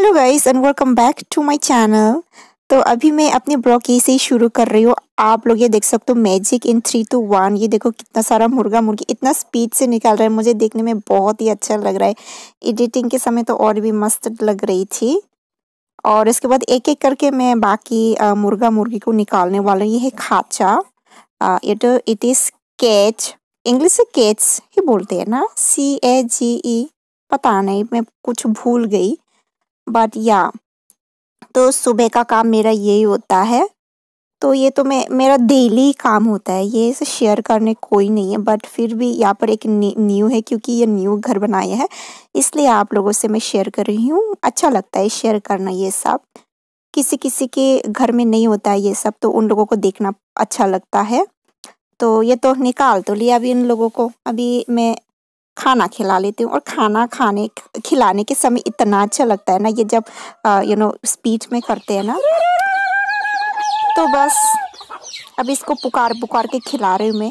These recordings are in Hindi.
Hello guys and welcome back to my channel तो अभी मैं अपने ब्लॉग यहीं से ही शुरू कर रही हूँ आप लोग ये देख सकते हो magic in three two one ये देखो कितना सारा मुर्गा मुर्गी इतना स्पीड से निकाल रहा है मुझे देखने में बहुत ही अच्छा लग रहा है एडिटिंग के समय तो और भी मस्त लग रही थी और इसके बाद एक एक करके मैं बाकी आ, मुर्गा मुर्गी को निकालने वाला ये है खाचा it it is catch English से कैच ही बोलते हैं ना सी ए जी ई पता नहीं मैं कुछ भूल गई बट या तो सुबह का काम मेरा यही होता है तो ये तो मैं मेरा डेली काम होता है ये शेयर करने कोई नहीं है बट फिर भी यहाँ पर एक न्यू है क्योंकि ये न्यू घर बनाया है इसलिए आप लोगों से मैं शेयर कर रही हूँ अच्छा लगता है शेयर करना ये सब किसी किसी के घर में नहीं होता है ये सब तो उन लोगों को देखना अच्छा लगता है तो ये तो निकाल तो लिया अभी इन लोगों को अभी मैं खाना खिला लेती हूँ और खाना खाने खिलाने के समय इतना अच्छा लगता है ना ये जब यू नो स्पीच में करते हैं ना तो बस अब इसको पुकार पुकार के खिला रही हूँ मैं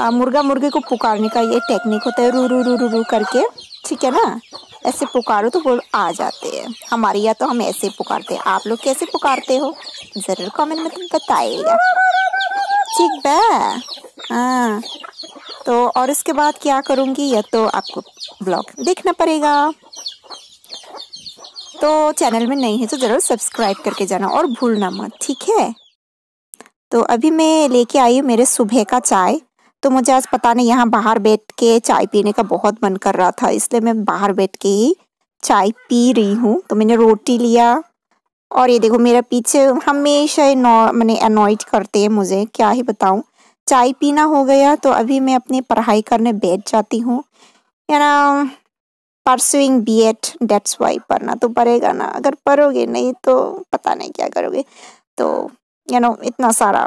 आ, मुर्गा मुर्गे को पुकारने का ये टेक्निक होता है रू रू रू रू रू करके ठीक है ना ऐसे पुकारो तो वो आ जाते हैं हमारे यहाँ तो हम ऐसे पुकारते हैं आप लोग कैसे पुकारते हो ज़रूर कमेंट में तुम बताइएगा ठीक है हाँ तो और इसके बाद क्या करूँगी यह तो आपको ब्लॉग देखना पड़ेगा तो चैनल में नहीं है तो ज़रूर सब्सक्राइब करके जाना और भूलना मत ठीक है तो अभी मैं लेके आई हूँ मेरे सुबह का चाय तो मुझे आज पता नहीं यहाँ बाहर बैठ के चाय पीने का बहुत मन कर रहा था इसलिए मैं बाहर बैठ के ही चाय पी रही हूँ तो मैंने रोटी लिया और ये देखो मेरा पीछे हमेशा मैंने अनॉइड करते हैं मुझे क्या ही बताऊँ चाय पीना हो गया तो अभी मैं अपनी पढ़ाई करने बैठ जाती हूँ या ना pursuing B Ed that's why पढ़ना तो पड़ेगा ना अगर पढ़ोगे नहीं तो पता नहीं क्या करोगे तो यू नो इतना सारा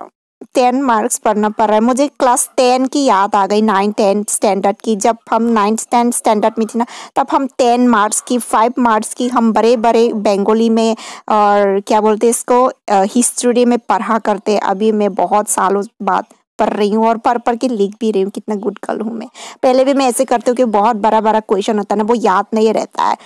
टेन मार्क्स पढ़ना पड़ रहा है मुझे क्लास टेन की याद आ गई नाइन टेन स्टैंडर्ड की जब हम नाइन्थ टेंथ स्टैंडर्ड में थी ना तब हम टेन मार्क्स की फाइव मार्क्स की हम बड़े बड़े बेंगोली में और क्या बोलते हैं इसको हिस्ट्री में पढ़ा करते अभी मैं बहुत सालों बाद पढ़ रही हूँ और पढ़ पढ़ के लिख भी रही हूँ कितना गुड गर्ल हूँ मैं पहले भी मैं ऐसे करती हूँ कि बहुत बड़ा बड़ा क्वेश्चन होता है ना वो याद नहीं रहता है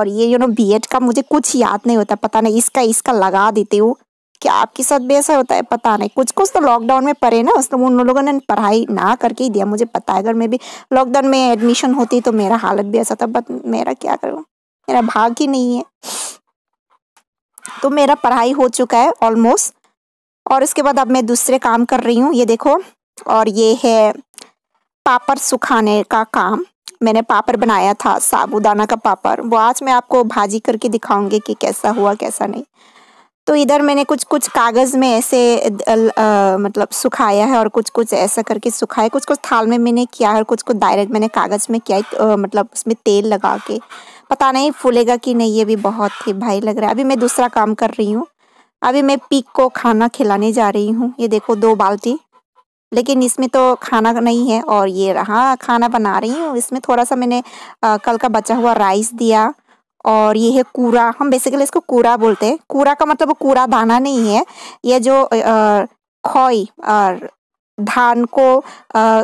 और ये यू नो बी का मुझे कुछ याद नहीं होता पता नहीं इसका इसका लगा देती हूँ क्या आपके साथ भी ऐसा होता है पता नहीं कुछ कुछ तो लॉकडाउन में पढ़े ना उसने उन लोगों ने पढ़ाई ना करके ही दिया मुझे पता है अगर मैं भी लॉकडाउन में एडमिशन होती तो मेरा हालत भी ऐसा था बट मेरा क्या करूँ मेरा भाग ही नहीं है तो मेरा पढ़ाई हो चुका है ऑलमोस्ट और उसके बाद अब मैं दूसरे काम कर रही हूँ ये देखो और ये है पापड़ सुखाने का काम मैंने पापड़ बनाया था साबुदाना का पापड़ वो आज मैं आपको भाजी करके दिखाऊंगी कि कैसा हुआ कैसा नहीं तो इधर मैंने कुछ कुछ कागज़ में ऐसे आ, मतलब सुखाया है और कुछ कुछ ऐसा करके सुखाया कुछ कुछ थाल में मैंने किया है और कुछ कुछ डायरेक्ट मैंने कागज़ में किया आ, मतलब उसमें तेल लगा के पता नहीं फूलेगा कि नहीं ये भी बहुत ही भाई लग रहा है अभी मैं दूसरा काम कर रही हूँ अभी मैं पिक को खाना खिलाने जा रही हूँ ये देखो दो बाल्टी लेकिन इसमें तो खाना नहीं है और ये रहा खाना बना रही हूँ इसमें थोड़ा सा मैंने आ, कल का बचा हुआ राइस दिया और ये है कूड़ा हम बेसिकली इसको कूड़ा बोलते हैं कूड़ा का मतलब कूड़ा दाना नहीं है यह जो खोई और धान को आ,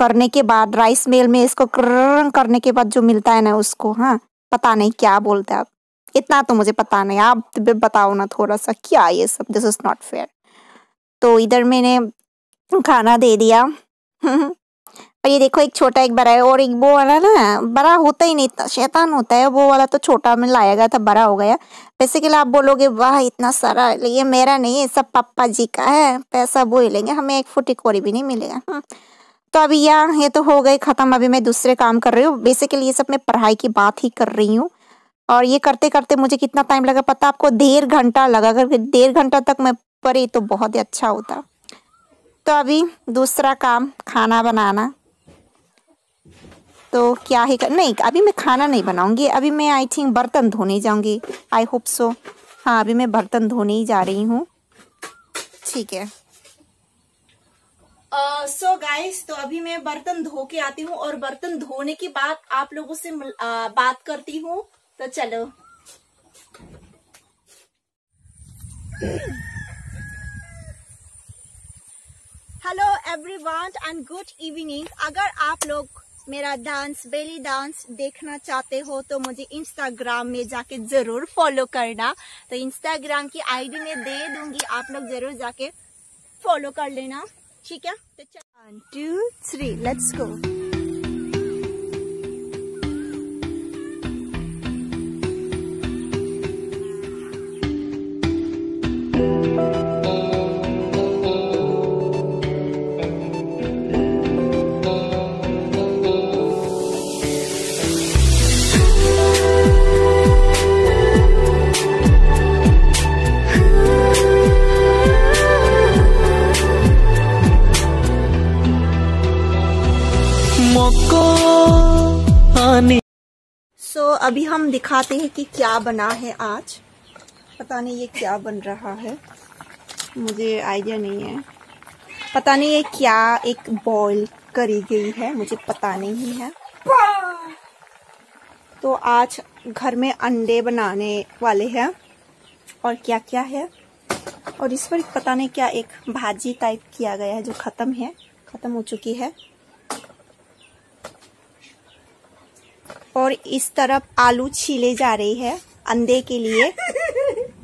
करने के बाद राइस मिल में इसको करने के बाद जो मिलता है ना उसको हाँ पता नहीं क्या बोलते हैं आप इतना तो मुझे पता नहीं आप बताओ ना थोड़ा सा क्या ये सब दिस इज़ नॉट फेयर तो इधर मैंने खाना दे दिया और ये देखो एक छोटा एक बड़ा है और एक वो वाला ना बड़ा होता ही नहीं इतना शैतान होता है वो वाला तो छोटा में लाया गया था बड़ा हो गया के लिए आप बोलोगे वाह इतना सारा ये मेरा नहीं है सब पापा जी का है पैसा वो ही लेंगे हमें एक फुटी कोरी भी नहीं मिलेगा तो अभी यहाँ ये तो हो गई ख़त्म अभी मैं दूसरे काम कर रही हूँ बेसिकली ये सब मैं पढ़ाई की बात ही कर रही हूँ और ये करते करते मुझे कितना टाइम लगा पता आपको डेढ़ घंटा लगा अगर डेढ़ घंटा तक मैं परे तो बहुत ही अच्छा होता तो अभी दूसरा काम खाना बनाना तो क्या ही कर नहीं अभी मैं खाना नहीं बनाऊंगी अभी मैं आई थिंक बर्तन धोने जाऊंगी आई होप सो हाँ अभी मैं बर्तन धोने ही जा रही हूँ ठीक है सो uh, गाइस so तो अभी मैं बर्तन धो के आती हूँ और बर्तन धोने के बाद आप लोगों से uh, बात करती हूँ तो चलो hello everyone and good evening अगर आप लोग मेरा डांस बेली डांस देखना चाहते हो तो मुझे इंस्टाग्राम में जाके जरूर फॉलो करना तो इंस्टाग्राम की आईडी मैं दे दूंगी आप लोग जरूर जाके फॉलो कर लेना ठीक है तो one two three let's go अभी हम दिखाते हैं कि क्या बना है आज पता नहीं ये क्या बन रहा है मुझे आइडिया नहीं है पता नहीं ये क्या एक बॉईल करी गई है मुझे पता नहीं है तो आज घर में अंडे बनाने वाले हैं और क्या क्या है और इस पर पता नहीं क्या एक भाजी टाइप किया गया है जो ख़त्म है ख़त्म हो चुकी है और इस तरफ आलू छीले जा रही है अंधे के लिए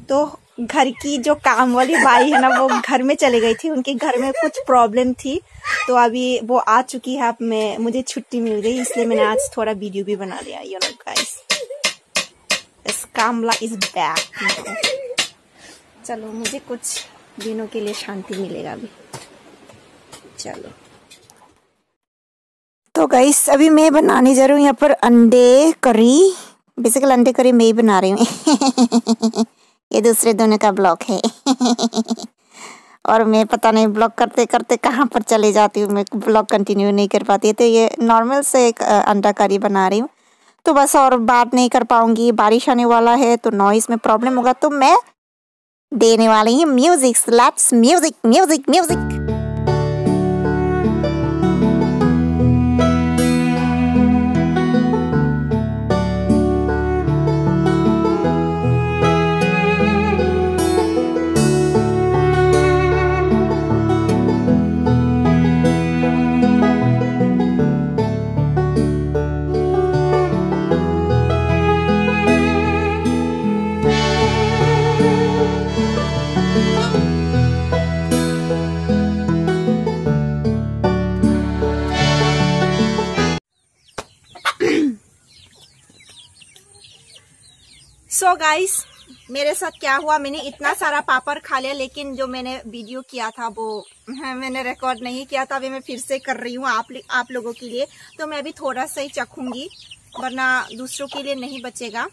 तो घर की जो काम वाली बाई है ना वो घर में चले गई थी उनके घर में कुछ प्रॉब्लम थी तो अभी वो आ चुकी है अब मैं मुझे छुट्टी मिल गई इसलिए मैंने आज थोड़ा वीडियो भी बना लिया you know guys Kamla is back चलो मुझे कुछ दिनों के लिए शांति मिलेगा अभी चलो सो गाइस अभी मैं बनाने जा रही हूँ यहाँ पर अंडे करी बेसिकल अंडे करी मैं ही बना रही हूँ ये दूसरे दोनों का ब्लॉक है और मैं पता नहीं ब्लॉक करते करते कहाँ पर चले जाती हूँ मैं ब्लॉक कंटिन्यू नहीं कर पाती तो ये नॉर्मल से एक अंडा करी बना रही हूँ तो बस और बात नहीं कर पाऊँगी बारिश आने वाला है तो नॉइस में प्रॉब्लम होगा तो मैं देने वाली हूँ music slaps music music music so so guys मेरे साथ क्या हुआ मैंने इतना सारा पापड़ खा लिया लेकिन जो मैंने वीडियो किया था वो मैंने रिकॉर्ड नहीं किया था अभी मैं फिर से कर रही हूँ आप आप लोगों के लिए तो मैं अभी थोड़ा सा ही चखूंगी वरना दूसरों के लिए नहीं बचेगा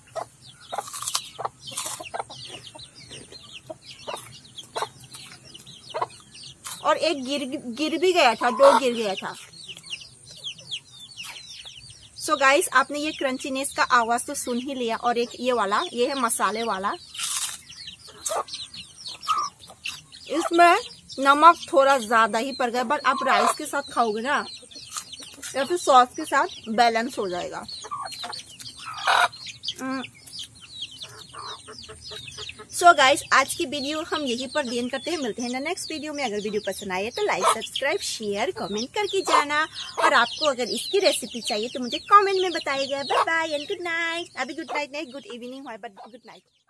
और एक गिर गिर भी गया था दो गिर गया था सो so गाइस आपने ये क्रंचीनेस का आवाज तो सुन ही लिया और एक ये वाला ये है मसाले वाला इसमें नमक थोड़ा ज्यादा ही पड़ गया बट आप राइस के साथ खाओगे ना या फिर सॉस के साथ बैलेंस हो जाएगा hmm. सो so गाइज आज की वीडियो हम यहीं पर दिन करते हैं मिलते हैं ना नेक्स्ट वीडियो में अगर वीडियो पसंद आए तो लाइक सब्सक्राइब शेयर कमेंट करके जाना और आपको अगर इसकी रेसिपी चाहिए तो मुझे कमेंट में बताइएगा bye bye and good night अभी गुड नाइट नहीं गुड इवनिंग हुआ बट गुड नाइट